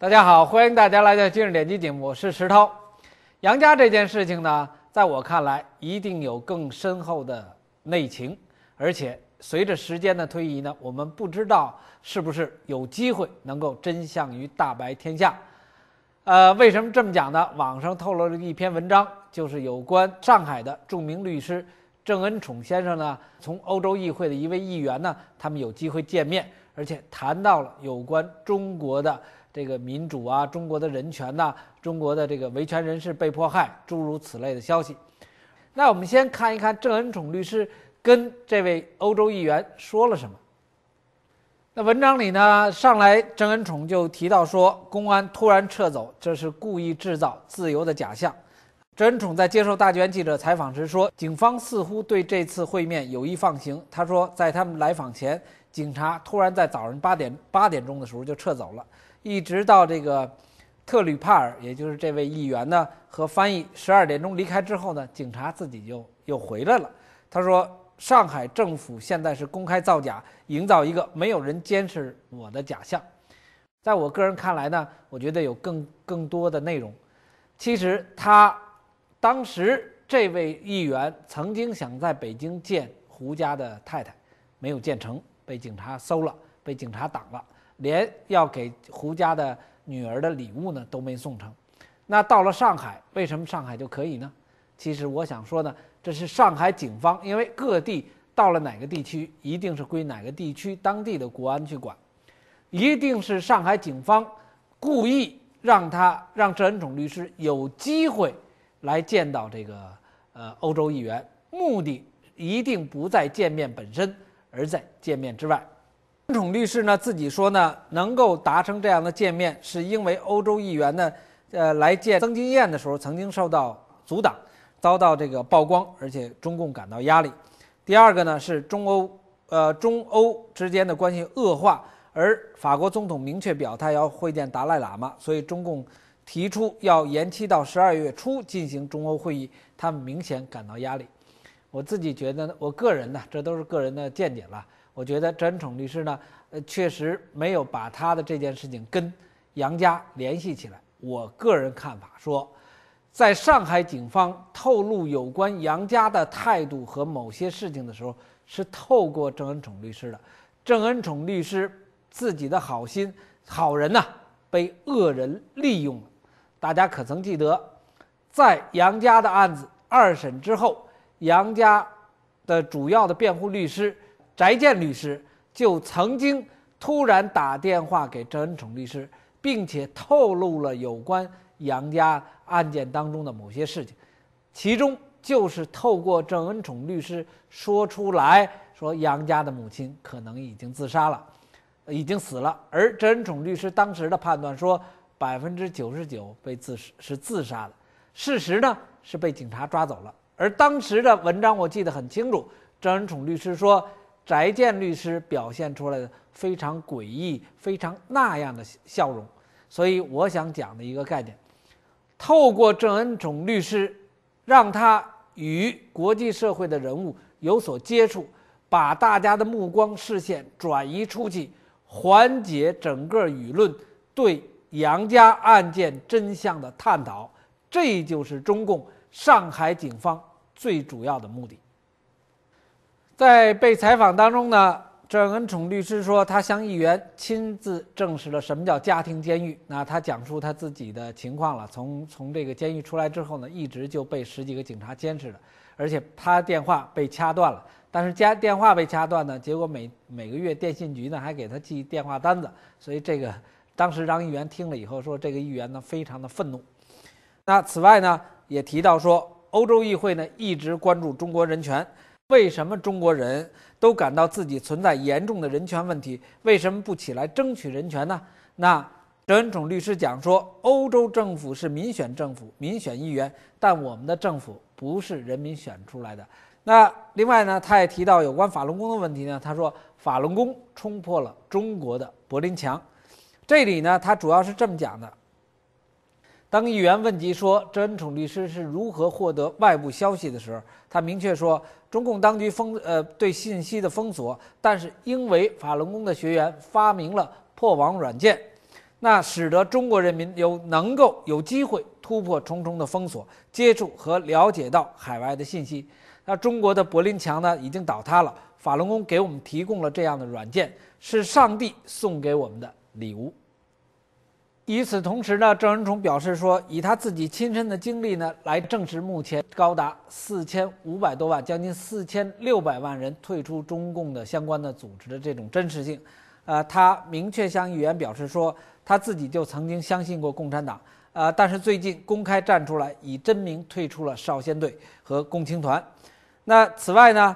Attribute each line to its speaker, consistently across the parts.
Speaker 1: 大家好，欢迎大家来到今日点击节目，我是石涛。杨家这件事情呢，在我看来一定有更深厚的内情，而且随着时间的推移呢，我们不知道是不是有机会能够真相于大白天下。呃，为什么这么讲呢？网上透露了一篇文章，就是有关上海的著名律师郑恩宠先生呢，从欧洲议会的一位议员呢，他们有机会见面，而且谈到了有关中国的。这个民主啊，中国的人权呐，中国的这个维权人士被迫害，诸如此类的消息。那我们先看一看郑恩宠律师跟这位欧洲议员说了什么。那文章里呢，上来郑恩宠就提到说，公安突然撤走，这是故意制造自由的假象。甄宠在接受《大纪记者采访时说：“警方似乎对这次会面有意放行。”他说：“在他们来访前，警察突然在早上八点八点钟的时候就撤走了，一直到这个特吕帕尔，也就是这位议员呢和翻译十二点钟离开之后呢，警察自己就又回来了。”他说：“上海政府现在是公开造假，营造一个没有人监视我的假象。在我个人看来呢，我觉得有更更多的内容。其实他。”当时这位议员曾经想在北京见胡家的太太，没有建成，被警察搜了，被警察挡了，连要给胡家的女儿的礼物呢都没送成。那到了上海，为什么上海就可以呢？其实我想说呢，这是上海警方，因为各地到了哪个地区，一定是归哪个地区当地的国安去管，一定是上海警方故意让他让郑恩宠律师有机会。来见到这个呃欧洲议员，目的一定不在见面本身，而在见面之外。曾宠律师呢自己说呢，能够达成这样的见面，是因为欧洲议员呢呃来见曾金燕的时候曾经受到阻挡，遭到这个曝光，而且中共感到压力。第二个呢是中欧呃中欧之间的关系恶化，而法国总统明确表态要会见达赖喇嘛，所以中共。提出要延期到十二月初进行中欧会议，他们明显感到压力。我自己觉得，呢，我个人呢，这都是个人的见解了。我觉得郑恩宠律师呢，呃，确实没有把他的这件事情跟杨家联系起来。我个人看法说，在上海警方透露有关杨家的态度和某些事情的时候，是透过郑恩宠律师的。郑恩宠律师自己的好心、好人呐，被恶人利用了。大家可曾记得，在杨家的案子二审之后，杨家的主要的辩护律师翟健律师就曾经突然打电话给郑恩宠律师，并且透露了有关杨家案件当中的某些事情，其中就是透过郑恩宠律师说出来说杨家的母亲可能已经自杀了，已经死了。而郑恩宠律师当时的判断说。百分之九十九被自是自杀的，事实呢是被警察抓走了。而当时的文章我记得很清楚，郑恩宠律师说，翟建律师表现出来的非常诡异、非常那样的笑容。所以我想讲的一个概念，透过郑恩宠律师，让他与国际社会的人物有所接触，把大家的目光视线转移出去，缓解整个舆论对。杨家案件真相的探讨，这就是中共上海警方最主要的目的。在被采访当中呢，郑恩宠律师说，他向议员亲自证实了什么叫家庭监狱。那他讲述他自己的情况了，从从这个监狱出来之后呢，一直就被十几个警察监视着，而且他电话被掐断了。但是家电话被掐断呢，结果每每个月电信局呢还给他寄电话单子，所以这个。当时，张议员听了以后说：“这个议员呢，非常的愤怒。那此外呢，也提到说，欧洲议会呢一直关注中国人权，为什么中国人都感到自己存在严重的人权问题？为什么不起来争取人权呢？”那德恩宠律师讲说：“欧洲政府是民选政府，民选议员，但我们的政府不是人民选出来的。”那另外呢，他也提到有关法轮功的问题呢，他说法轮功冲破了中国的柏林墙。”这里呢，他主要是这么讲的。当议员问及说周恩宠律师是如何获得外部消息的时候，他明确说，中共当局封呃对信息的封锁，但是因为法轮功的学员发明了破网软件，那使得中国人民有能够有机会突破重重的封锁，接触和了解到海外的信息。那中国的柏林墙呢已经倒塌了，法轮功给我们提供了这样的软件，是上帝送给我们的。礼物。与此同时呢，郑恩宠表示说，以他自己亲身的经历呢，来证实目前高达四千五百多万，将近四千六百万人退出中共的相关的组织的这种真实性。呃，他明确向议员表示说，他自己就曾经相信过共产党。呃，但是最近公开站出来，以真名退出了少先队和共青团。那此外呢，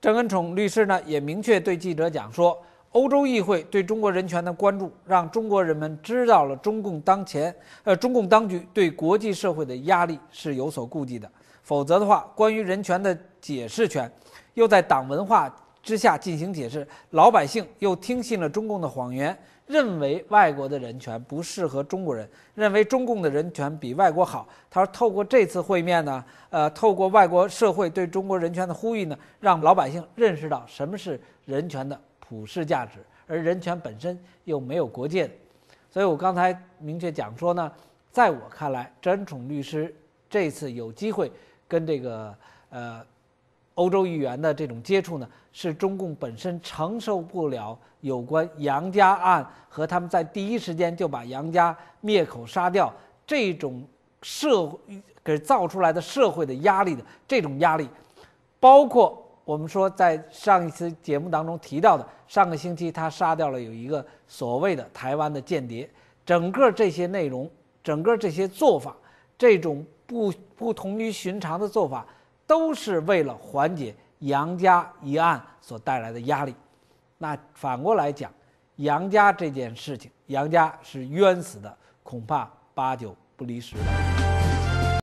Speaker 1: 郑恩宠律师呢，也明确对记者讲说。欧洲议会对中国人权的关注，让中国人们知道了中共当前，呃，中共当局对国际社会的压力是有所顾忌的。否则的话，关于人权的解释权，又在党文化之下进行解释，老百姓又听信了中共的谎言，认为外国的人权不适合中国人，认为中共的人权比外国好。他说，透过这次会面呢，呃，透过外国社会对中国人权的呼吁呢，让老百姓认识到什么是人权的。普世价值，而人权本身又没有国界的，所以我刚才明确讲说呢，在我看来，甄宠律师这次有机会跟这个呃欧洲议员的这种接触呢，是中共本身承受不了有关杨家案和他们在第一时间就把杨家灭口杀掉这种社会给造出来的社会的压力的这种压力，包括。我们说，在上一次节目当中提到的，上个星期他杀掉了有一个所谓的台湾的间谍，整个这些内容，整个这些做法，这种不不同于寻常的做法，都是为了缓解杨家一案所带来的压力。那反过来讲，杨家这件事情，杨家是冤死的，恐怕八九不离十。了。